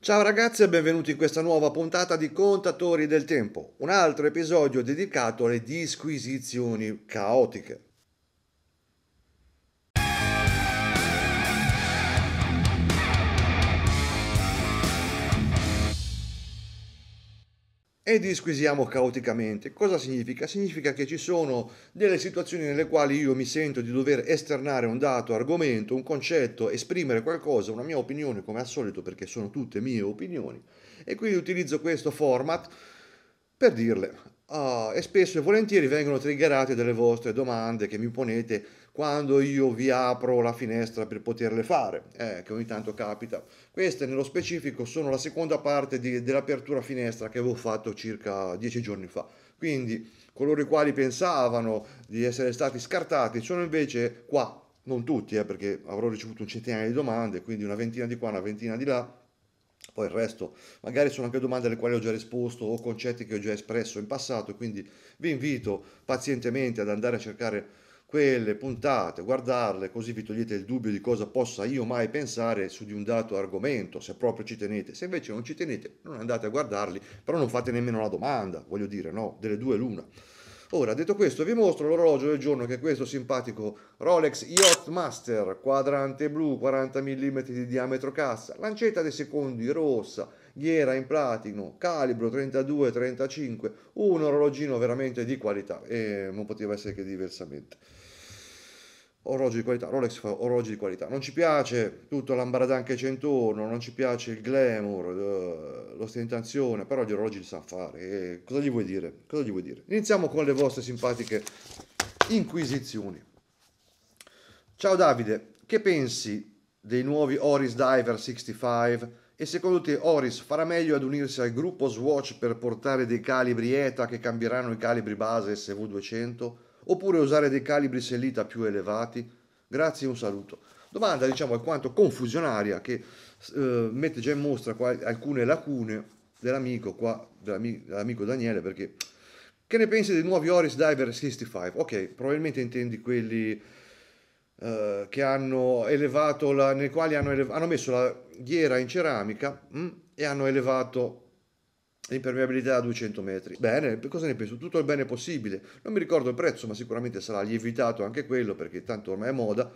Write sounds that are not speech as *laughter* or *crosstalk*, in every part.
Ciao ragazzi e benvenuti in questa nuova puntata di Contatori del Tempo, un altro episodio dedicato alle disquisizioni caotiche. e disquisiamo caoticamente. Cosa significa? Significa che ci sono delle situazioni nelle quali io mi sento di dover esternare un dato argomento, un concetto, esprimere qualcosa, una mia opinione come al solito perché sono tutte mie opinioni e quindi utilizzo questo format per dirle. Uh, e spesso e volentieri vengono triggerate delle vostre domande che mi ponete quando io vi apro la finestra per poterle fare, eh, che ogni tanto capita. Queste nello specifico sono la seconda parte di, dell'apertura finestra che avevo fatto circa dieci giorni fa. Quindi coloro i quali pensavano di essere stati scartati sono invece qua, non tutti, eh, perché avrò ricevuto un centinaio di domande, quindi una ventina di qua, una ventina di là. Poi il resto, magari sono anche domande alle quali ho già risposto o concetti che ho già espresso in passato, quindi vi invito pazientemente ad andare a cercare quelle puntate, guardarle, così vi togliete il dubbio di cosa possa io mai pensare su di un dato argomento, se proprio ci tenete. Se invece non ci tenete, non andate a guardarli, però non fate nemmeno la domanda, voglio dire, no, delle due l'una. Ora, detto questo, vi mostro l'orologio del giorno che è questo simpatico Rolex Yacht Master, quadrante blu, 40 mm di diametro cassa, lancetta dei secondi rossa, ghiera in platino, calibro 32-35, un orologino veramente di qualità e non poteva essere che diversamente orologi di qualità, Rolex fa orologi di qualità, non ci piace tutto l'ambaradan che c'è intorno, non ci piace il glamour, eh, l'ostentazione, però gli orologi li sa fare, e eh, cosa gli vuoi dire? Cosa gli vuoi dire? Iniziamo con le vostre simpatiche inquisizioni. Ciao Davide, che pensi dei nuovi Oris Diver 65? E secondo te Oris farà meglio ad unirsi al gruppo Swatch per portare dei calibri ETA che cambieranno i calibri base SV200? oppure usare dei calibri sellita più elevati? Grazie e un saluto. Domanda diciamo alquanto confusionaria che eh, mette già in mostra alcune lacune dell'amico, qua, dell'amico Daniele perché che ne pensi dei nuovi Oris Diver 65? Ok, probabilmente intendi quelli eh, che hanno elevato, la, nei quali hanno, elev- hanno messo la ghiera in ceramica mh, mm, e hanno elevato impermeabilità a 200 metri. Bene, cosa ne penso? Tutto il bene possibile. Non mi ricordo il prezzo, ma sicuramente sarà lievitato anche quello perché tanto ormai è moda.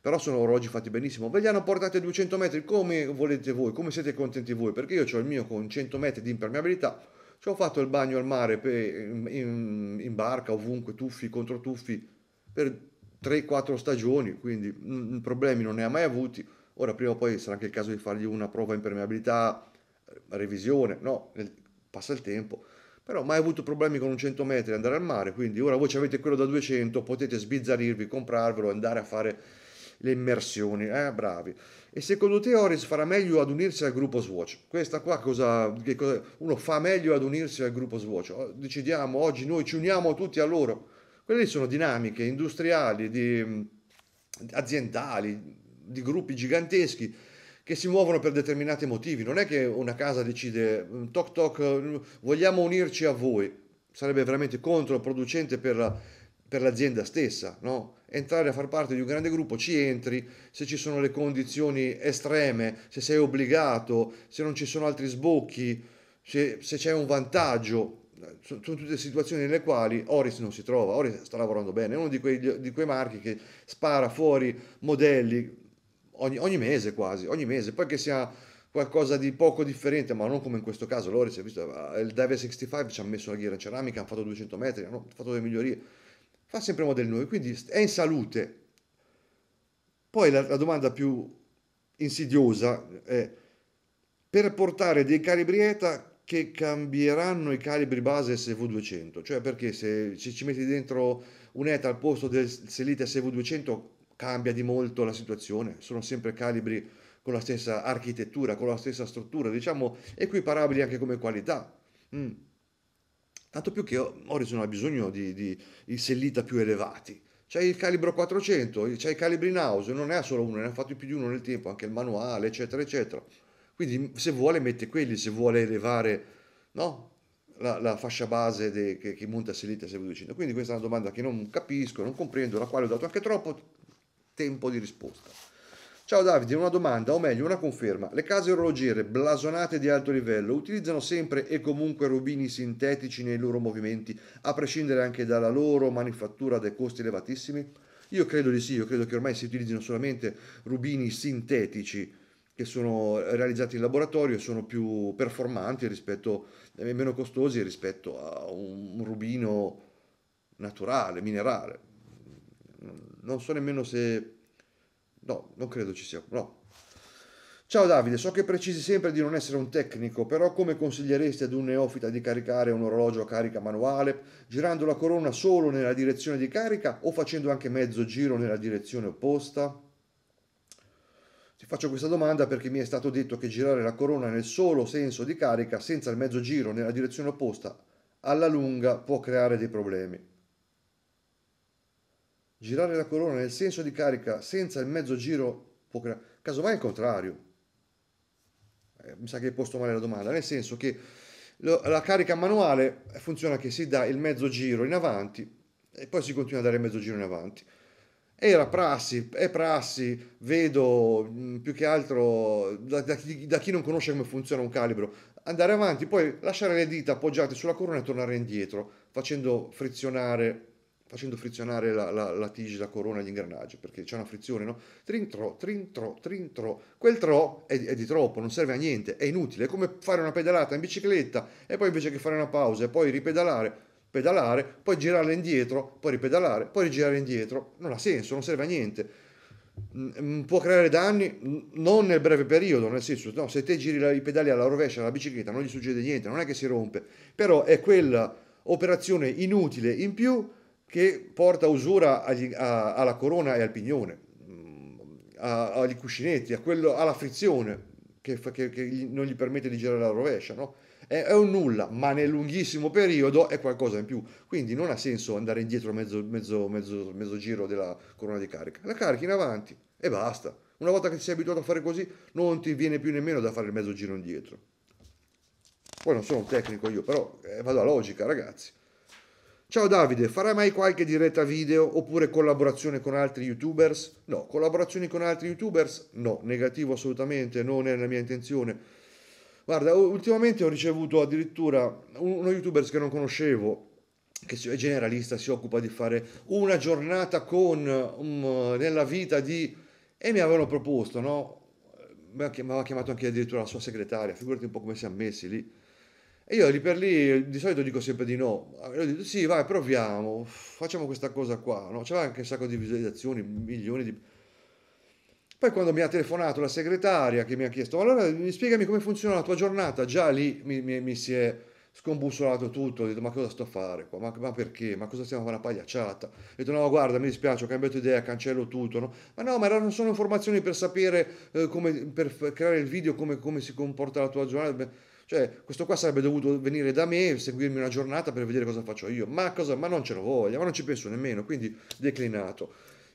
Però sono orologi fatti benissimo. Ve li hanno portati a 200 metri come volete voi, come siete contenti voi, perché io ho il mio con 100 metri di impermeabilità. Ci ho fatto il bagno al mare in, barca, ovunque, tuffi contro tuffi, per 3-4 stagioni, quindi problemi non ne ha mai avuti. Ora prima o poi sarà anche il caso di fargli una prova impermeabilità, revisione, no, passa il tempo, però mai avuto problemi con un 100 metri andare al mare, quindi ora voi avete quello da 200, potete sbizzarrirvi, comprarvelo, andare a fare le immersioni, eh, bravi. E secondo te Oris farà meglio ad unirsi al gruppo Swatch? Questa qua cosa, cosa, uno fa meglio ad unirsi al gruppo Swatch? Oh, decidiamo oggi noi ci uniamo tutti a loro. Quelle sono dinamiche industriali, di, aziendali, di gruppi giganteschi che si muovono per determinati motivi. Non è che una casa decide mm, toc toc, mm, vogliamo unirci a voi. Sarebbe veramente controproducente per, per l'azienda stessa, no? Entrare a far parte di un grande gruppo ci entri se ci sono le condizioni estreme, se sei obbligato, se non ci sono altri sbocchi, se, se c'è un vantaggio. Sono tutte situazioni nelle quali Oris non si trova. Oris sta lavorando bene, è uno di quei, di quei marchi che spara fuori modelli ogni, ogni mese quasi, ogni mese, poi che sia qualcosa di poco differente, ma non come in questo caso. Lori si è visto, eh, il Dive 65 ci ha messo la ghiera in ceramica, ha fatto 200 metri, hanno fatto delle migliorie, fa sempre modelli nuovi, quindi è in salute. Poi la, la domanda più insidiosa è, per portare dei calibri ETA che cambieranno i calibri base SV200, cioè perché se, se ci metti dentro un ETA al posto del Selite SV200 cambia di molto la situazione, sono sempre calibri con la stessa architettura, con la stessa struttura, diciamo equiparabili anche come qualità. Mm. Tanto più che Horizon ha bisogno di, di, di sellita più elevati. C'è il calibro 400, c'è i calibri in house, non è solo uno, ne ha fatto più di uno nel tempo, anche il manuale, eccetera, eccetera. Quindi se vuole mette quelli, se vuole elevare no? la, la, fascia base de, che, che monta sellita se seguito dicendo. Quindi questa è una domanda che non capisco, non comprendo, la quale ho dato anche troppo tempo di risposta. Ciao Davide, una domanda, o meglio una conferma. Le case orologiere blasonate di alto livello utilizzano sempre e comunque rubini sintetici nei loro movimenti, a prescindere anche dalla loro manifattura a costi elevatissimi? Io credo di sì, io credo che ormai si utilizzino solamente rubini sintetici che sono realizzati in laboratorio e sono più performanti rispetto, e eh, meno costosi rispetto a un rubino naturale, minerale non so nemmeno se... No, non credo ci sia. No. Ciao Davide, so che precisi sempre di non essere un tecnico, però come consiglieresti ad un neofita di caricare un orologio a carica manuale, girando la corona solo nella direzione di carica o facendo anche mezzo giro nella direzione opposta? Ti faccio questa domanda perché mi è stato detto che girare la corona nel solo senso di carica senza il mezzo giro nella direzione opposta alla lunga può creare dei problemi girare la corona nel senso di carica senza il mezzo giro può creare. Casomai il contrario. Eh, mi sa che hai posto male la domanda, nel senso che lo, la carica manuale funziona che si dà il mezzo giro in avanti e poi si continua a dare il mezzo giro in avanti. Era prassi, è prassi, vedo mh, mm, più che altro da, da, da chi non conosce come funziona un calibro, andare avanti, poi lasciare le dita appoggiate sulla corona e tornare indietro, facendo frizionare facendo frizionare la, la, la tige, la corona, gli ingranaggi, perché c'è una frizione, no? Trintro, trintro, trintro. Quel tro è, è di troppo, non serve a niente, è inutile. È come fare una pedalata in bicicletta e poi invece che fare una pausa e poi ripedalare, pedalare, poi girarla indietro, poi ripedalare, poi rigirare indietro. Non ha senso, non serve a niente. Mm, mm, può creare danni non nel breve periodo, nel senso, no, se te giri i pedali alla rovescia della bicicletta non gli succede niente, non è che si rompe, però è quella operazione inutile in più che porta usura agli, a, alla corona e al pignone, mm, a, agli cuscinetti, quello, alla frizione che, che, che, non gli permette di girare la rovescia. No? È, è, un nulla, ma nel lunghissimo periodo è qualcosa in più. Quindi non ha senso andare indietro mezzo, mezzo, mezzo, mezzo giro della corona di carica. La carichi in avanti e basta. Una volta che sei abituato a fare così, non ti viene più nemmeno da fare il mezzo giro indietro. Poi non sono un tecnico io, però eh, vado a logica, ragazzi. Ciao Davide, farai mai qualche diretta video oppure collaborazione con altri youtubers? No, collaborazioni con altri youtubers? No, negativo assolutamente, non è la mia intenzione. Guarda, ultimamente ho ricevuto addirittura uno youtuber che non conoscevo, che è generalista, si occupa di fare una giornata con um, nella vita di... e mi avevano proposto, no? Mi aveva chiamato anche addirittura la sua segretaria, figurati un po' come si è messi lì io lì per lì di solito dico sempre di no. Allora, dico, sì, vai, proviamo, facciamo questa cosa qua. No? C'era anche un sacco di visualizzazioni, milioni di... Poi quando mi ha telefonato la segretaria che mi ha chiesto, allora spiegami come funziona la tua giornata, già lì mi, mi, mi si è scombussolato tutto, ho detto ma cosa sto a fare qua, ma, ma perché, ma cosa stiamo a fare una pagliacciata? Ho detto no guarda mi dispiace ho cambiato idea, cancello tutto, no? ma no ma erano solo informazioni per sapere eh, come, per creare il video, come, come si comporta la tua giornata. Cioè, questo qua sarebbe dovuto venire da me, seguirmi una giornata per vedere cosa faccio io, ma, cosa, ma non ce l'ho voglia, ma non ci penso nemmeno, quindi declinato.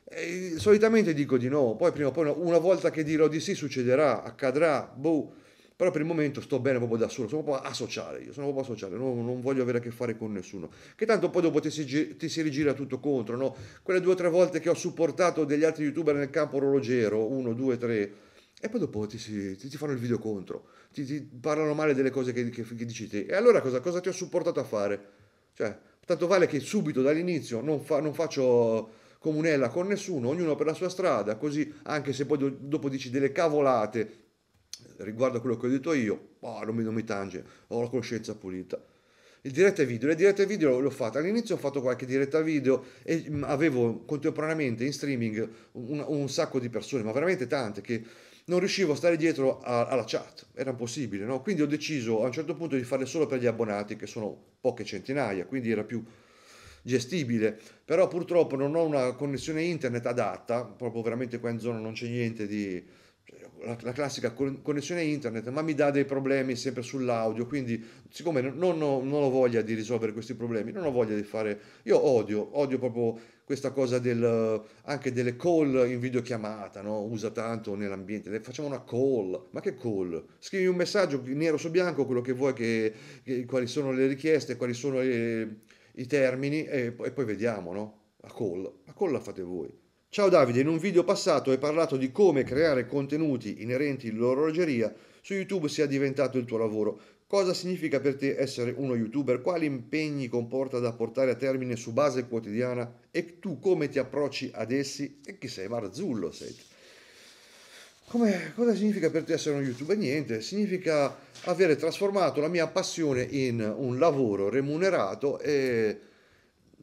E eh, solitamente dico di no, poi prima o poi una volta che dirò di sì succederà, accadrà, boh però per il momento sto bene proprio da solo, sono proprio asociale, io sono proprio asociale, non, non voglio avere a che fare con nessuno, che tanto poi dopo ti si, ti si rigira tutto contro, no? quelle due o tre volte che ho supportato degli altri youtuber nel campo orologero, uno, due, tre, e poi dopo ti, si, ti, ti fanno il video contro ti, ti parlano male delle cose che, che, che dici te. E allora cosa, cosa, ti ho supportato a fare? Cioè, tanto vale che subito dall'inizio non, fa, non faccio comunella con nessuno, ognuno per la sua strada, così anche se poi do, dopo dici delle cavolate riguardo a quello che ho detto io, oh, non, mi, non mi tange, ho la coscienza pulita. Il diretta video, le dirette video l'ho fatta, all'inizio ho fatto qualche diretta video e mm, avevo contemporaneamente in streaming un, un sacco di persone, ma veramente tante che non riuscivo a stare dietro a, alla chat, era impossibile, no? Quindi ho deciso a un certo punto di farle solo per gli abbonati, che sono poche centinaia, quindi era più gestibile, però purtroppo non ho una connessione internet adatta, proprio veramente qua in zona non c'è niente di la, la classica connessione internet, ma mi dà dei problemi sempre sull'audio, quindi siccome non ho, non ho voglia di risolvere questi problemi, non ho voglia di fare, io odio, odio proprio questa cosa del, anche delle call in videochiamata, no? usa tanto nell'ambiente, facciamo una call, ma che call? Scrivi un messaggio nero su bianco, quello che vuoi, che, che, quali sono le richieste, quali sono le, eh, i termini e, e, poi vediamo, no? La call, la call la fate voi. Ciao Davide, in un video passato hai parlato di come creare contenuti inerenti all'orologeria su YouTube sia diventato il tuo lavoro. Cosa significa per te essere uno youtuber? Quali impegni comporta da portare a termine su base quotidiana? E tu come ti approcci ad essi? E chi sei? Marzullo sei. Come, cosa significa per te essere uno youtuber? Niente, significa avere trasformato la mia passione in un lavoro remunerato e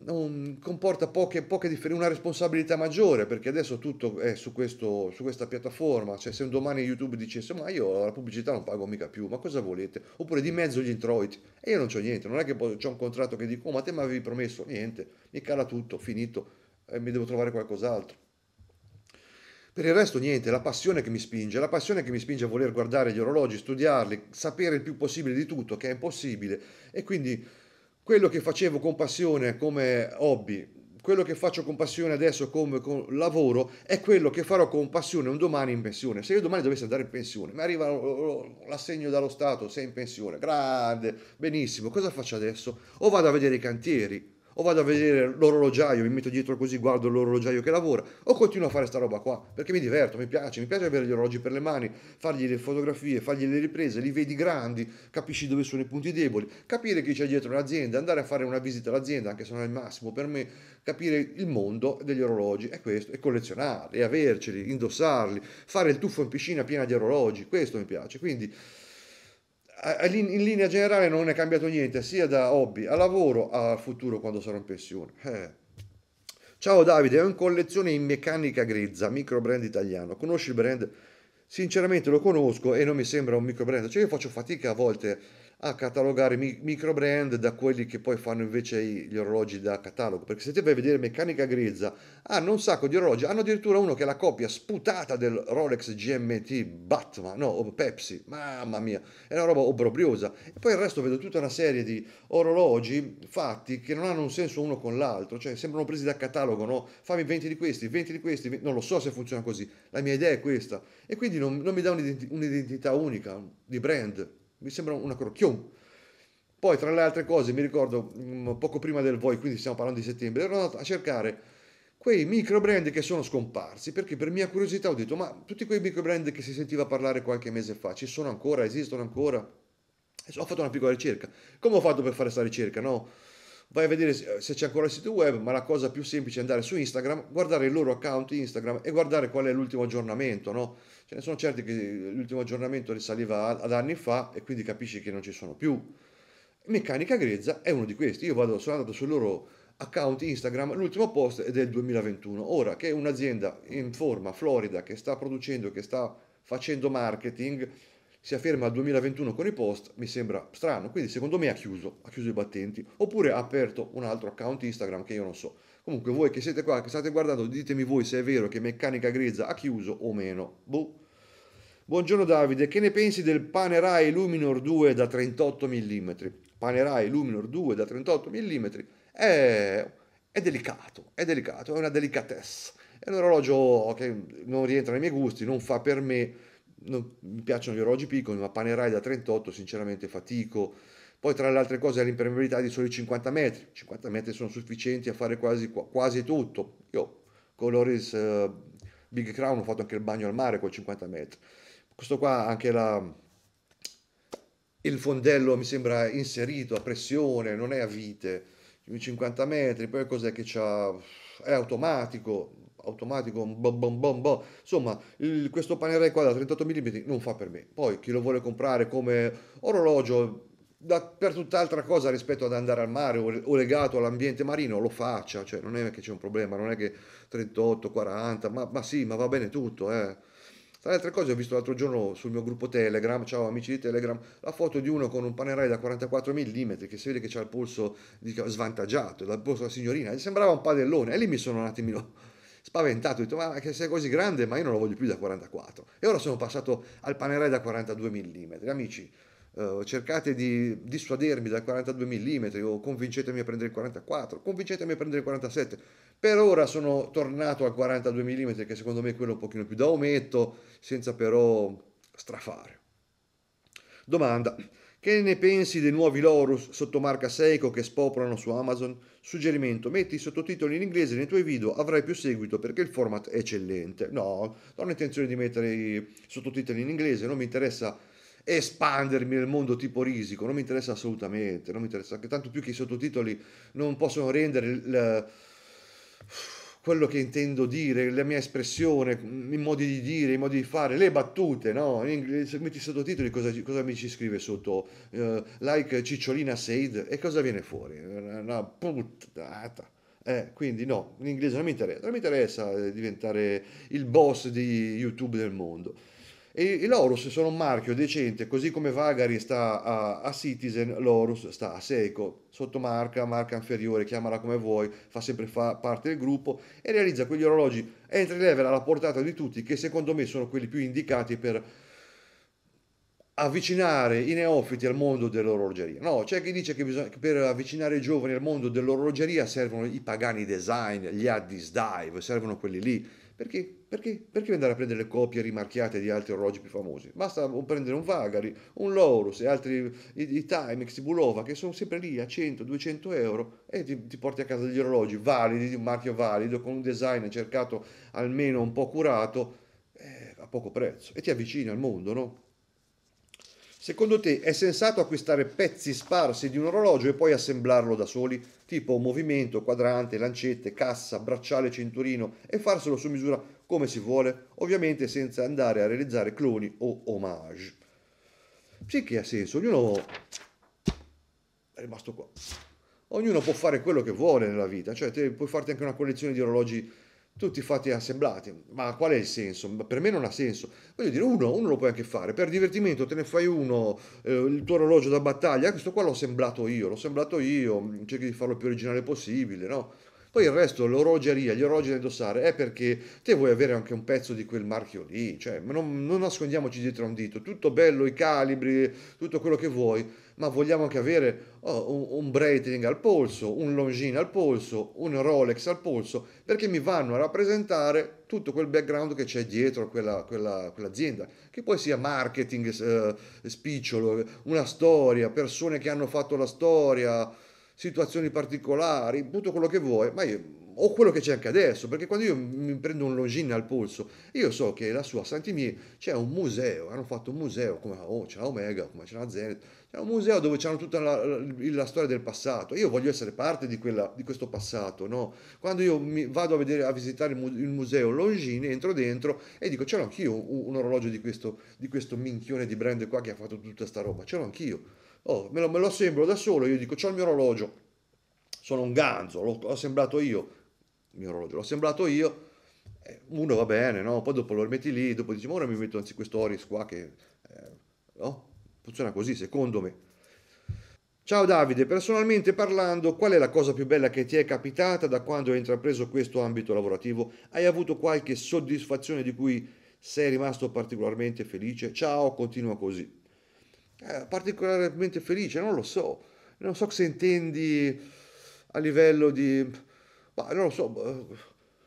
non comporta poche, poche differ- una responsabilità maggiore perché adesso tutto è su, questo, su questa piattaforma cioè se un domani YouTube dicesse ma io la pubblicità non pago mica più ma cosa volete oppure di mezzo gli introiti e io non ho niente non è che ho un contratto che dico oh, ma te mi avevi promesso niente mi cala tutto finito e mi devo trovare qualcos'altro per il resto niente, la passione che mi spinge, la passione che mi spinge a voler guardare gli orologi, studiarli, sapere il più possibile di tutto, che è impossibile, e quindi quello che facevo con passione come hobby, quello che faccio con passione adesso come lavoro è quello che farò con passione un domani in pensione. Se io domani dovessi andare in pensione, mi arriva oh, oh, oh, l'assegno dallo Stato, sei in pensione, grande, benissimo, cosa faccio adesso? O vado a vedere i cantieri, o vado a vedere l'orologiaio, mi metto dietro così, guardo l'orologiaio che lavora, o continuo a fare sta roba qua, perché mi diverto, mi piace, mi piace avere gli orologi per le mani, fargli le fotografie, fargli le riprese, li vedi grandi, capisci dove sono i punti deboli, capire chi c'è dietro un'azienda, andare a fare una visita all'azienda, anche se non è il massimo per me, capire il mondo degli orologi è questo, e collezionarli, averceli, indossarli, fare il tuffo in piscina piena di orologi, questo mi piace, quindi in linea generale non è cambiato niente, sia da hobby a lavoro al futuro quando sarò in pensione. Eh. Ciao Davide, ho in collezione in meccanica grezza, micro brand italiano. Conosci il brand? Sinceramente lo conosco e non mi sembra un micro brand, cioè io faccio fatica a volte a catalogare mi- brand da quelli che poi fanno invece gli orologi da catalogo. Perché se te vai a vedere Meccanica Grezza, hanno un sacco di orologi, hanno addirittura uno che è la copia sputata del Rolex GMT Batman, no, o Pepsi, mamma mia, è una roba obbrobriosa. E poi il resto vedo tutta una serie di orologi fatti che non hanno un senso uno con l'altro, cioè sembrano presi da catalogo, no? Fammi 20 di questi, 20 di questi, 20... non lo so se funziona così, la mia idea è questa. E quindi non, non mi dà un'identità unica di brand mi sembra una crocchion. Poi, tra le altre cose, mi ricordo mm, poco prima del voi, quindi stiamo parlando di settembre, ero andato a cercare quei micro brand che sono scomparsi, perché per mia curiosità ho detto, ma tutti quei micro brand che si sentiva parlare qualche mese fa, ci sono ancora, esistono ancora? ho fatto una piccola ricerca. Come ho fatto per fare questa ricerca? No? vai a vedere se c'è ancora il sito web, ma la cosa più semplice è andare su Instagram, guardare il loro account Instagram e guardare qual è l'ultimo aggiornamento, no? Ce ne sono certi che l'ultimo aggiornamento risaliva ad anni fa e quindi capisci che non ci sono più. Meccanica Grezza è uno di questi. Io vado, sono andato sul loro account Instagram, l'ultimo post è del 2021. Ora che è un'azienda in forma, Florida, che sta producendo, che sta facendo marketing, si afferma al 2021 con i post mi sembra strano, quindi secondo me ha chiuso, ha chiuso i battenti, oppure ha aperto un altro account Instagram che io non so. Comunque voi che siete qua, che state guardando, ditemi voi se è vero che Meccanica Grezza ha chiuso o meno. Boh. Buongiorno Davide, che ne pensi del Panerai Luminor 2 da 38 mm? Panerai Luminor 2 da 38 mm è, è delicato, è delicato, è una delicatezza. È un orologio che non rientra nei miei gusti, non fa per me, non mi piacciono gli orologi piccoli, ma Panerai da 38 sinceramente fatico. Poi tra le altre cose ha l'impermeabilità di soli 50 metri, 50 metri sono sufficienti a fare quasi, quasi tutto. Io con l'Oris eh, Big Crown ho fatto anche il bagno al mare con 50 metri. Questo qua anche la, il fondello mi sembra inserito a pressione, non è a vite, 50 metri, poi cos'è che c'ha? È automatico, automatico, bom bom bom bom. Insomma, il, questo Panerai qua da 38 mm non fa per me. Poi chi lo vuole comprare come orologio da, per tutt'altra cosa rispetto ad andare al mare o, o legato all'ambiente marino lo faccia, cioè non è che c'è un problema, non è che 38, 40, ma, ma sì, ma va bene tutto, eh. Tra le altre cose ho visto l'altro giorno sul mio gruppo Telegram, ciao amici di Telegram, la foto di uno con un Panerai da 44 mm che si vede che ha il polso diciamo, svantaggiato, dal polso della signorina, sembrava un padellone e lì mi sono un attimino spaventato, ho detto ma che sei così grande, ma io non lo voglio più da 44. E ora sono passato al Panerai da 42 mm. Amici, Uh, cercate di dissuadermi dal 42 mm o convincetemi a prendere il 44, convincetemi a prendere il 47. Per ora sono tornato al 42 mm che secondo me è quello un pochino più da ometto, senza però strafare. Domanda: che ne pensi dei nuovi Lorus sotto marca Seiko che spopolano su Amazon? Suggerimento, metti i sottotitoli in inglese nei tuoi video, avrai più seguito perché il format è eccellente. No, non ho intenzione di mettere i sottotitoli in inglese, non mi interessa espandermi nel mondo tipo risico, non mi interessa assolutamente, non mi interessa, tanto più che i sottotitoli non possono rendere il quello che intendo dire, la mia espressione, i modi di dire, i modi di fare, le battute, no? In inglese, metti sottotitoli, cosa, cosa mi ci scrive sotto? Uh, like Cicciolina Said e cosa viene fuori? Una puttata. Eh, quindi no, in inglese non mi interessa, non mi interessa diventare il boss di YouTube del mondo. E, e l'Horus sono un marchio decente, così come Vagari sta a, a Citizen, l'Horus sta a Seiko, sottomarca, marca inferiore, chiamala come vuoi, fa sempre fa parte del gruppo e realizza quegli orologi entry level alla portata di tutti che secondo me sono quelli più indicati per avvicinare i neofiti al mondo dell'orologeria. No, c'è chi dice che, bisogna, che per avvicinare i giovani al mondo dell'orologeria servono i pagani design, gli addis dive, servono quelli lì, perché perché? Perché andare a prendere le copie rimarchiate di altri orologi più famosi? Basta prendere un Vagari, un Laurus e altri, i, i Timex, i Bulova, che sono sempre lì a 100-200 euro e ti, ti, porti a casa degli orologi validi, di un marchio valido, con un design cercato almeno un po' curato, eh, a poco prezzo e ti avvicini al mondo, no? Secondo te è sensato acquistare pezzi sparsi di un orologio e poi assemblarlo da soli, tipo movimento, quadrante, lancette, cassa, bracciale, cinturino e farselo su misura come si vuole, ovviamente senza andare a realizzare cloni o homage? Sì che ha senso, ognuno è rimasto qua. Ognuno può fare quello che vuole nella vita, cioè puoi farti anche una collezione di orologi tutti fatti assemblati. Ma qual è il senso? Per me non ha senso. Voglio dire, uno, uno lo puoi anche fare. Per divertimento te ne fai uno, eh, il tuo orologio da battaglia, questo qua l'ho assemblato io, l'ho assemblato io, cerchi di farlo più originale possibile, no? Poi il resto, l'orologeria, gli orologi da indossare, è perché te vuoi avere anche un pezzo di quel marchio lì, cioè non, non nascondiamoci dietro un dito, tutto bello, i calibri, tutto quello che vuoi, ma vogliamo anche avere oh, un, un Breitling al polso, un Longin al polso, un Rolex al polso, perché mi vanno a rappresentare tutto quel background che c'è dietro quella, quella, quell'azienda, che poi sia marketing eh, spicciolo, una storia, persone che hanno fatto la storia, situazioni particolari, tutto quello che vuoi, ma io o quello che c'è anche adesso, perché quando io mi prendo un longin al polso, io so che la sua a c'è un museo, hanno fatto un museo come oh, c'è la Omega, come c'è la Zenith, c'è un museo dove c'hanno tutta la, la, la, storia del passato, io voglio essere parte di, quella, di questo passato, no? Quando io mi vado a, vedere, a visitare il, il museo Longin, entro dentro e dico ce l'ho anch'io un, un orologio di questo, di questo minchione di brand qua che ha fatto tutta sta roba, ce l'ho anch'io. Oh, me lo, me lo assemblo da solo, io dico c'ho il mio orologio, sono un ganzo, l'ho assemblato io, il mio orologio, l'ho assemblato io, eh, uno va bene, no? Poi dopo lo metti lì, dopo dici, ma ora mi metto anzi questo Oris qua che... Eh, no? Funziona così, secondo me. Ciao Davide, personalmente parlando, qual è la cosa più bella che ti è capitata da quando hai intrapreso questo ambito lavorativo? Hai avuto qualche soddisfazione di cui sei rimasto particolarmente felice? Ciao, continua così. Eh, particolarmente felice, non lo so. Non so se intendi a livello di ma non lo so, boh,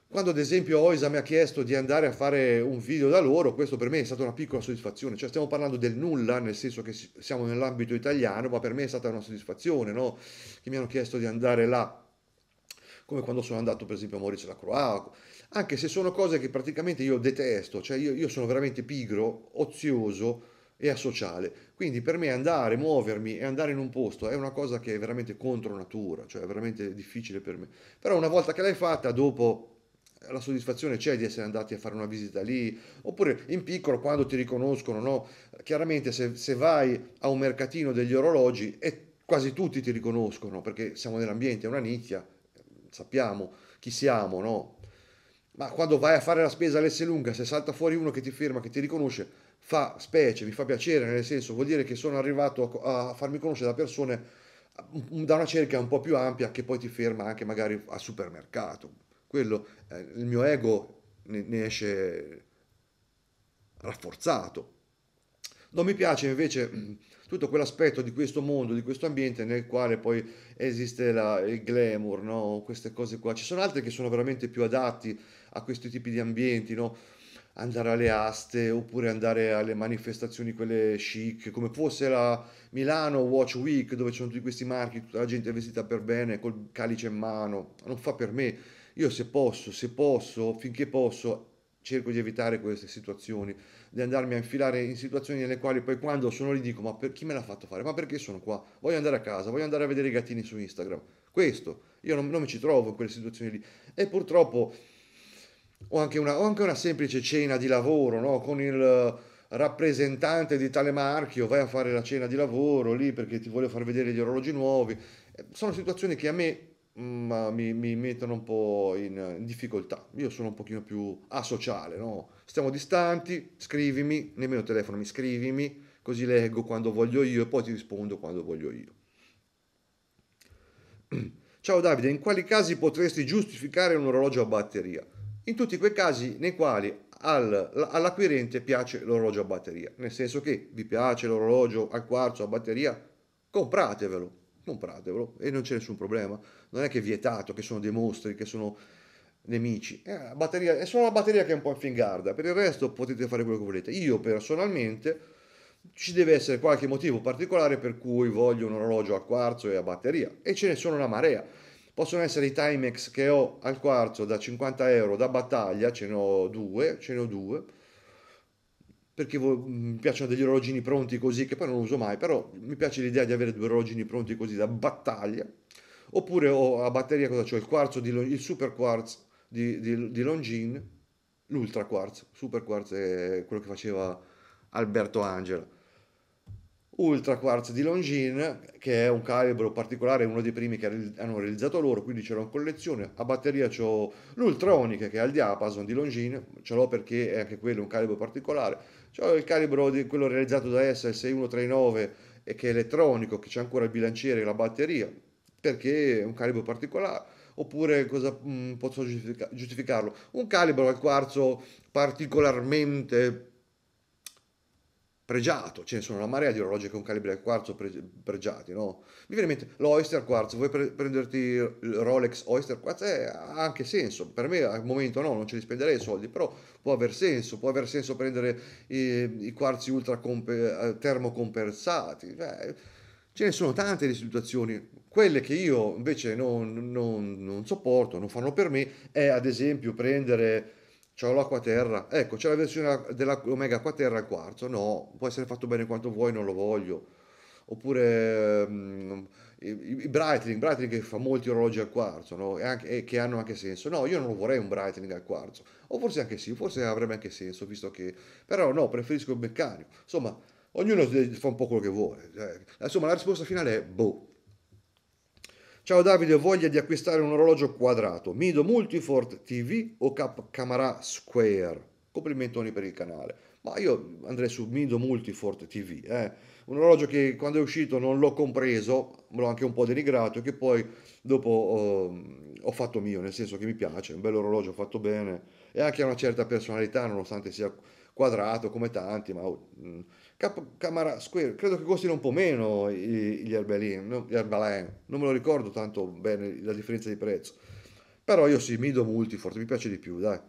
quando ad esempio Oisa mi ha chiesto di andare a fare un video da loro, questo per me è stata una piccola soddisfazione, cioè stiamo parlando del nulla, nel senso che siamo nell'ambito italiano, ma per me è stata una soddisfazione, no? Che mi hanno chiesto di andare là, come quando sono andato per esempio a Maurice Lacroix, anche se sono cose che praticamente io detesto, cioè io, io sono veramente pigro, ozioso, e asociale. Quindi per me andare, muovermi e andare in un posto è una cosa che è veramente contro natura, cioè è veramente difficile per me. Però una volta che l'hai fatta, dopo eh, la soddisfazione c'è di essere andati a fare una visita lì, oppure in piccolo quando ti riconoscono, no? Chiaramente se, se vai a un mercatino degli orologi e quasi tutti ti riconoscono perché siamo nell'ambiente, è una nicchia, eh, sappiamo chi siamo, no? Ma quando vai a fare la spesa lunga, se salta fuori uno che ti ferma, che ti riconosce, fa specie, mi fa piacere, nel senso vuol dire che sono arrivato a, a farmi conoscere da persone mm, da una cerca un po' più ampia che poi ti ferma anche magari al supermercato. Quello, eh, il mio ego ne, ne esce rafforzato. Non mi piace invece mm, tutto quell'aspetto di questo mondo, di questo ambiente nel quale poi esiste la, il glamour, no? queste cose qua. Ci sono altri che sono veramente più adatti a questi tipi di ambienti, no? andare alle aste oppure andare alle manifestazioni quelle chic, come fosse la Milano Watch Week dove ci sono tutti questi marchi, tutta la gente vestita per bene, col calice in mano, non fa per me. Io se posso, se posso, finché posso, cerco di evitare queste situazioni, di andarmi a infilare in situazioni nelle quali poi quando sono lì dico ma per chi me l'ha fatto fare? Ma perché sono qua? Voglio andare a casa, voglio andare a vedere i gattini su Instagram. Questo, io non, non mi ci trovo in quelle situazioni lì. E purtroppo o anche una, o anche una semplice cena di lavoro no? con il rappresentante di tale marchio, vai a fare la cena di lavoro lì perché ti voglio far vedere gli orologi nuovi. Eh, sono situazioni che a me mm, ma mi, mi, mettono un po' in, in, difficoltà. Io sono un pochino più asociale, no? Stiamo distanti, scrivimi, nemmeno telefono mi scrivimi, così leggo quando voglio io e poi ti rispondo quando voglio io. *clears throat* Ciao Davide, in quali casi potresti giustificare un orologio a batteria? in tutti quei casi nei quali al, all'acquirente piace l'orologio a batteria, nel senso che vi piace l'orologio al quarzo a batteria, compratevelo, compratevelo e non c'è nessun problema, non è che è vietato, che sono dei mostri, che sono nemici, è, eh, batteria, è solo la batteria che è un po' infingarda, per il resto potete fare quello che volete. Io personalmente ci deve essere qualche motivo particolare per cui voglio un orologio a quarzo e a batteria e ce ne sono una marea Possono essere i Timex che ho al quarzo da 50 euro da battaglia, ce ne ho due, ce n'ho due, perché mm, mi piacciono degli orologini pronti così, che poi non uso mai, però mi piace l'idea di avere due orologini pronti così da battaglia. Oppure ho a batteria cosa c'ho? Il quarzo di, il super quartz di, di, di Longines, l'ultra quartz, super quartz è quello che faceva Alberto Angela Ultra Quartz di Longines, che è un calibro particolare, uno dei primi che hanno realizzato loro, quindi c'era una collezione. A batteria ho l'Ultronic, che è al diapason di Longines, ce l'ho perché è anche quello un calibro particolare. C'ho il calibro di quello realizzato da essa, il 6139, e che è elettronico, che c'è ancora il bilanciere e la batteria, perché è un calibro particolare oppure cosa mh, mm, posso giustificarlo? Un calibro al quarzo particolarmente pregiato, ce ne sono una marea di orologi con calibre quarzo pregiati, no? Mi viene in mente l'Oyster Quartz, vuoi pre- prenderti il Rolex Oyster Quartz? Eh, ha anche senso, per me al momento no, non ce li spenderei i soldi, però può aver senso, può aver senso prendere eh, i, quarzi ultra comp- eh, termocompensati, eh, ce ne sono tante di situazioni, quelle che io invece non, non, non sopporto, non fanno per me, è ad esempio prendere c'ho terra, ecco c'è la versione dell'Omega acqua terra al quarzo, no, può essere fatto bene quanto vuoi, non lo voglio. Oppure um, i, i Breitling, Breitling che fa molti orologi al quarzo no? e, anche, e, che hanno anche senso, no, io non vorrei un Breitling al quarzo, o forse anche sì, forse avrebbe anche senso, visto che, però no, preferisco il meccanico, insomma, ognuno fa un po' quello che vuole. Cioè, insomma, la risposta finale è boh. Ciao Davide, voglia di acquistare un orologio quadrato, Mido Multifort TV o Cap Camera Square. Complimentoni per il canale. Ma io andrei su Mido Multifort TV, eh. un orologio che quando è uscito non l'ho compreso, me l'ho anche un po' denigrato e che poi dopo oh, ho fatto mio, nel senso che mi piace, è un bello orologio fatto bene e anche ha una certa personalità nonostante sia quadrato come tanti, ma... Oh, mm, Cap- Camara Square, credo che costino un po' meno gli Herbelin, non me lo ricordo tanto bene la differenza di prezzo. Però io sì, Mido Multifort, mi piace di più, dai.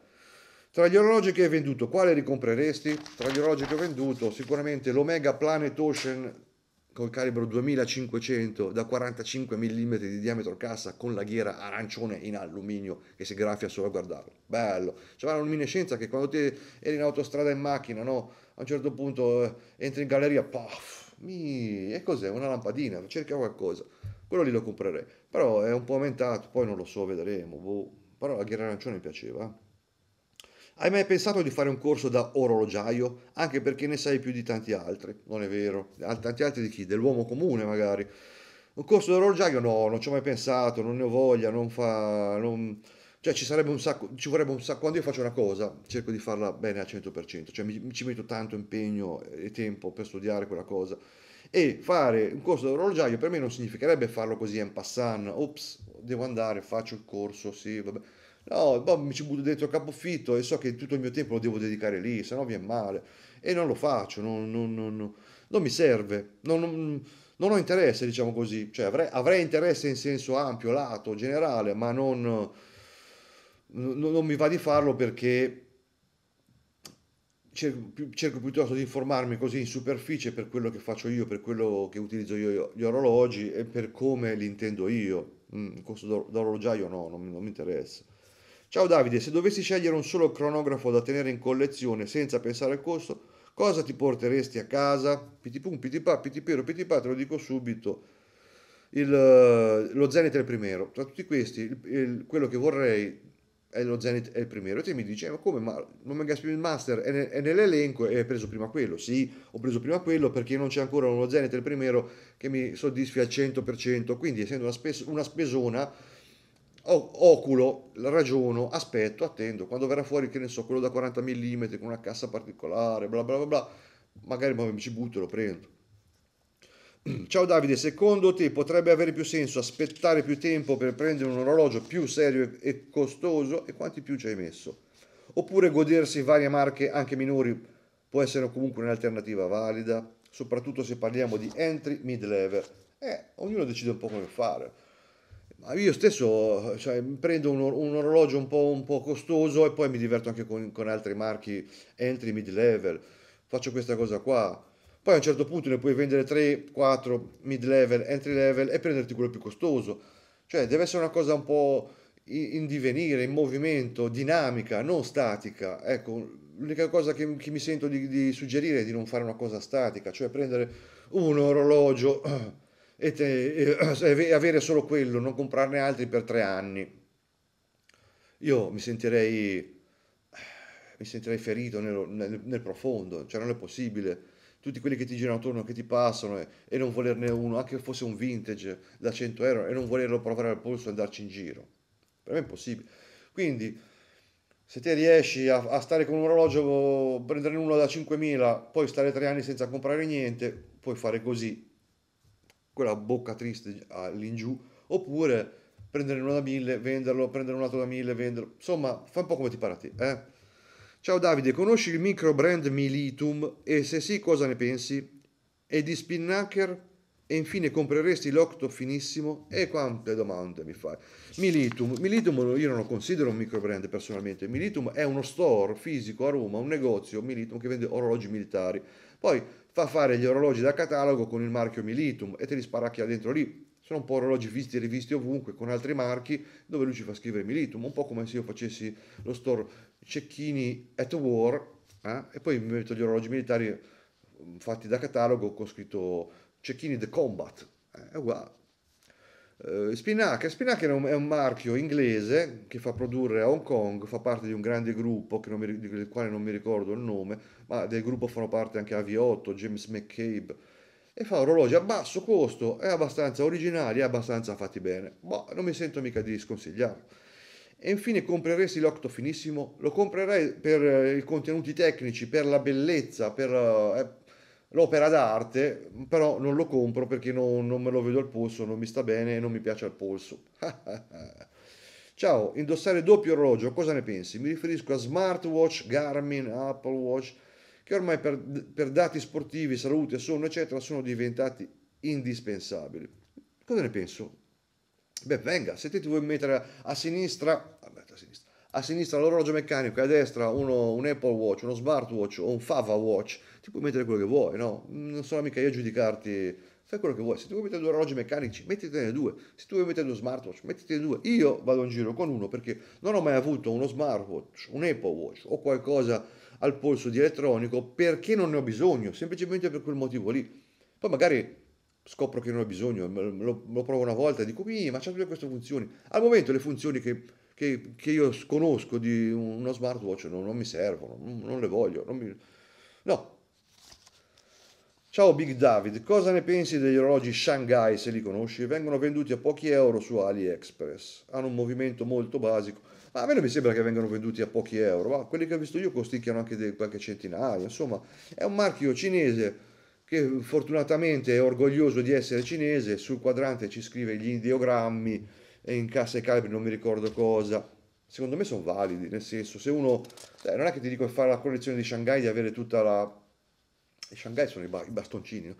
Tra gli orologi che hai venduto, quale ricompreresti? Tra gli orologi che ho venduto, sicuramente l'Omega Planet Ocean col calibro 2500 da 45 mm di diametro cassa con la ghiera arancione in alluminio che si graffia solo a guardarlo. Bello! C'è una luminescenza che quando te eri in autostrada in macchina, no? A un certo punto eh, entri in galleria, puff! Mi... E cos'è? Una lampadina, cerca qualcosa. Quello lì lo comprerei. Però è un po' aumentato, poi non lo so, vedremo. Boh. Però la ghiera arancione mi piaceva. Eh. Hai mai pensato di fare un corso da orologiaio? Anche perché ne sai più di tanti altri, non è vero? Tanti altri di chi? Dell'uomo comune magari. Un corso da orologiaio? No, non ci ho mai pensato, non ne ho voglia, non fa... Non... Cioè ci sarebbe un sacco, ci vorrebbe un sacco, quando io faccio una cosa cerco di farla bene al 100%, cioè mi, ci metto tanto impegno e tempo per studiare quella cosa e fare un corso da orologiaio per me non significherebbe farlo così en passant, ops, devo andare, faccio il corso, sì, vabbè No, boh, mi ci butto dentro capofitto e so che tutto il mio tempo lo devo dedicare lì, se no viene male. E non lo faccio, non, non, non, non mi serve, non, ho interesse, diciamo così. Cioè, avrei, avrei, interesse in senso ampio, lato, generale, ma non, mi va di farlo perché cerco, cerco, piuttosto di informarmi così in superficie per quello che faccio io, per quello che utilizzo io gli orologi e per come li intendo io. Mm, il costo d'orologiaio no, non mi interessa Ciao Davide, se dovessi scegliere un solo cronografo da tenere in collezione senza pensare al costo, cosa ti porteresti a casa? Pitipum, pitipà, pitipero, pitipà, te lo dico subito. Il, eh, lo Zenith è il primero. Tra tutti questi, il, il, quello che vorrei è lo Zenith è il primero. E te mi dici, eh, ma come? Ma l'Omega Spin Master è, ne, è nell'elenco e hai preso prima quello. Sì, ho preso prima quello perché non c'è ancora uno Zenith è il primero che mi soddisfi al 100%. Quindi, essendo una, spes- una spesona oculo, ragiono, aspetto, attendo, quando verrà fuori, che ne so, quello da 40 mm con una cassa particolare, bla bla bla bla, magari mi ci butto e lo prendo. *clears throat* Ciao Davide, secondo te potrebbe avere più senso aspettare più tempo per prendere un orologio più serio e costoso e quanti più ci hai messo? Oppure godersi varie marche anche minori può essere comunque un'alternativa valida, soprattutto se parliamo di entry mid level. Eh, ognuno decide un po' come fare io stesso cioè, prendo un, un orologio un po', un po', costoso e poi mi diverto anche con, con altri marchi entry, mid level, faccio questa cosa qua. Poi a un certo punto ne puoi vendere 3, 4 mid level, entry level e prenderti quello più costoso. Cioè deve essere una cosa un po' in divenire, in movimento, dinamica, non statica. Ecco, l'unica cosa che, che mi sento di, di, suggerire è di non fare una cosa statica, cioè prendere un orologio *clears throat* e, te, e *clears throat* avere solo quello, non comprarne altri per tre anni. Io mi sentirei, mi sentirei ferito nel, nel, nel profondo, cioè non è possibile tutti quelli che ti girano attorno, che ti passano e, e, non volerne uno, anche fosse un vintage da 100 euro e non volerlo provare al polso e andarci in giro. Per me è impossibile. Quindi, se te riesci a, a stare con un orologio, prenderne uno da 5.000, poi stare tre anni senza comprare niente, puoi fare così quella bocca triste eh, all'ingiù, oppure prendere uno da 1000, venderlo, prendere un altro da 1000, venderlo. Insomma, fa un po' come ti pare a te, eh? Ciao Davide, conosci il micro brand Militum e se sì cosa ne pensi? E di Spinnaker? E infine compreresti l'Octo finissimo? E quante domande mi fai? Militum, Militum io non lo considero un micro brand personalmente, Militum è uno store fisico a Roma, un negozio Militum che vende orologi militari. Poi fa fare gli orologi da catalogo con il marchio Militum e te li sparacchia dentro lì. Sono un po' orologi visti e rivisti ovunque con altri marchi dove lui ci fa scrivere Militum, un po' come se io facessi lo store Cecchini at War eh? e poi mi metto gli orologi militari mm, fatti da catalogo con scritto Cecchini the Combat. Eh, è uguale Uh, eh, Spinaca. Spinaca è un, marchio inglese che fa produrre a Hong Kong, fa parte di un grande gruppo mi, del quale non mi ricordo il nome, ma del gruppo fanno parte anche Aviotto, James McCabe, e fa orologi a basso costo, è abbastanza originali, è abbastanza fatti bene. Boh, non mi sento mica di sconsigliarlo. E infine compreresti l'Octo finissimo? Lo comprerei per eh, i contenuti tecnici, per la bellezza, per... Eh, l'opera d'arte, però non lo compro perché non, non me lo vedo al polso, non mi sta bene e non mi piace al polso. *laughs* Ciao, indossare doppio orologio, cosa ne pensi? Mi riferisco a smartwatch, Garmin, Apple Watch, che ormai per, per dati sportivi, salute, sonno, eccetera, sono diventati indispensabili. Cosa ne penso? Beh, venga, se te ti vuoi mettere a sinistra a sinistra l'orologio meccanico e a destra uno, un Apple Watch, uno smartwatch o un Fava Watch, ti puoi mettere quello che vuoi, no? Non sono mica io a giudicarti, fai quello che vuoi. Se tu vuoi mettere due orologi meccanici, mettitene due. Se tu vuoi mettere due smartwatch, mettitene due. Io vado in giro con uno perché non ho mai avuto uno smartwatch, un Apple Watch o qualcosa al polso di elettronico perché non ne ho bisogno, semplicemente per quel motivo lì. Poi magari scopro che non ho bisogno, lo, lo provo una volta e dico, ma c'è tutte queste funzioni. Al momento le funzioni che che, che io conosco di uno smartwatch non, non mi servono, non, non le voglio. Non mi... No. Ciao Big David, cosa ne pensi degli orologi Shanghai se li conosci? Vengono venduti a pochi euro su AliExpress, hanno un movimento molto basico, ma a me non mi sembra che vengano venduti a pochi euro, ma quelli che ho visto io costicchiano anche de- qualche centinaio, insomma è un marchio cinese che fortunatamente è orgoglioso di essere cinese, sul quadrante ci scrive gli ideogrammi e incassa i calibri non mi ricordo cosa. Secondo me sono validi, nel senso, se uno... Eh, non è che ti dico di fare la collezione di Shanghai, di avere tutta la... E Shanghai sono i, ba- i bastoncini, no?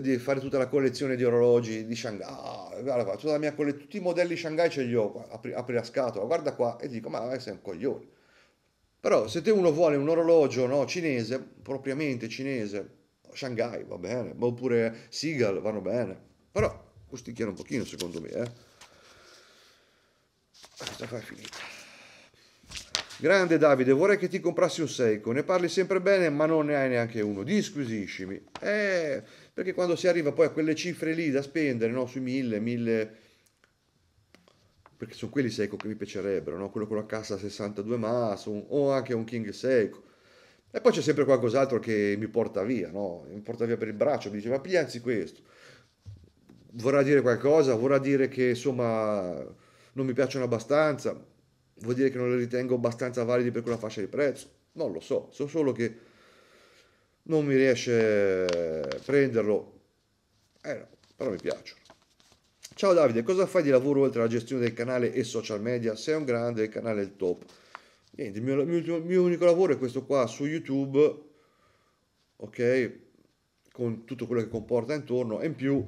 di fare tutta la collezione di orologi di Shanghai. Guarda tutta la mia coll- tutti i modelli Shanghai ce li ho qua. Apri, apri la scatola, guarda qua e dico: Ma eh, sei un coglione. Però se te uno vuole un orologio no, cinese, propriamente cinese, Shanghai va bene, oppure Seagal vanno bene. Però costicchiano un pochino secondo me. Eh. Basta, fai finita. Grande Davide, vorrei che ti comprassi un Seiko. Ne parli sempre bene, ma non ne hai neanche uno. Disquisiscimi. Eh, perché quando si arriva poi a quelle cifre lì da spendere, no? Sui mille, mille... Perché sono quelli Seiko che mi piacerebbero, no? Quello con la cassa 62 Mass o anche un King Seiko. E poi c'è sempre qualcos'altro che mi porta via, no? Mi porta via per il braccio, mi dice, ma piglianzi questo. Vorrà dire qualcosa, vorrà dire che, insomma non mi piacciono abbastanza, vuol dire che non le ritengo abbastanza validi per quella fascia di prezzo, non lo so, so solo che non mi riesce a prenderlo, eh no, però mi piacciono. Ciao Davide, cosa fai di lavoro oltre alla gestione del canale e social media? Sei un grande, il canale è il top. Niente, il mio, mio, mio unico lavoro è questo qua su YouTube, ok? Con tutto quello che comporta intorno e in più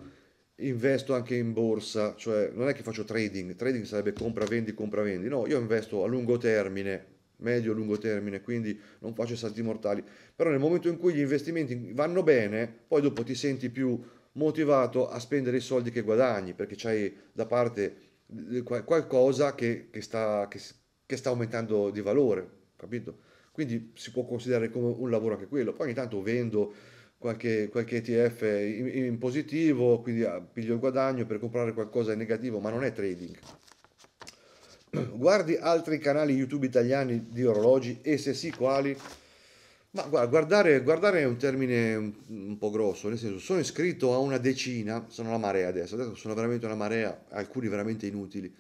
investo anche in borsa, cioè non è che faccio trading, trading sarebbe compra-vendi, compra-vendi, no, io investo a lungo termine, medio-lungo termine, quindi non faccio salti mortali, però nel momento in cui gli investimenti vanno bene, poi dopo ti senti più motivato a spendere i soldi che guadagni, perché c'hai da parte eh, qualcosa che, che, sta, che, che sta aumentando di valore, capito? Quindi si può considerare come un lavoro anche quello, poi ogni tanto vendo qualche, qualche ETF in, in, positivo, quindi ah, piglio il guadagno per comprare qualcosa in negativo, ma non è trading. *clears throat* Guardi altri canali YouTube italiani di orologi e se sì quali? Ma guardare, guardare è un termine un, un po' grosso, nel senso sono iscritto a una decina, sono la marea adesso, adesso sono veramente una marea, alcuni veramente inutili,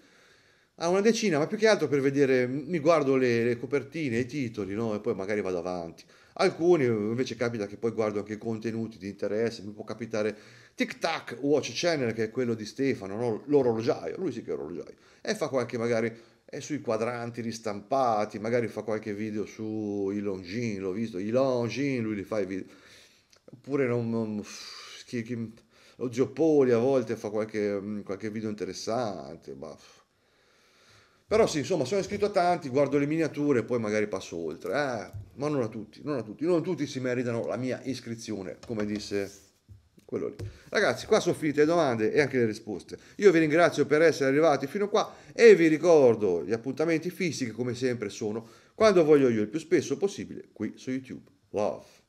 a una decina, ma più che altro per vedere, mi guardo le, le copertine, i titoli, no? e poi magari vado avanti Alcuni invece capita che poi guardo anche contenuti di interesse, mi può capitare Tic Tac Watch Channel che è quello di Stefano, no? l'orologiaio, lui sì che è orologiaio, e fa qualche magari è sui quadranti ristampati, magari fa qualche video su i Longin, l'ho visto, i Longin, lui li fa i video, oppure non, non chi, chi, lo Zio Poli a volte fa qualche, mm, qualche video interessante, ma però sì, insomma, sono iscritto a tanti, guardo le miniature e poi magari passo oltre. Eh, ma non a tutti, non a tutti. Non tutti si meritano la mia iscrizione, come disse quello lì. Ragazzi, qua sono finite le domande e anche le risposte. Io vi ringrazio per essere arrivati fino qua e vi ricordo gli appuntamenti fissi che come sempre sono quando voglio io, il più spesso possibile, qui su YouTube. Love.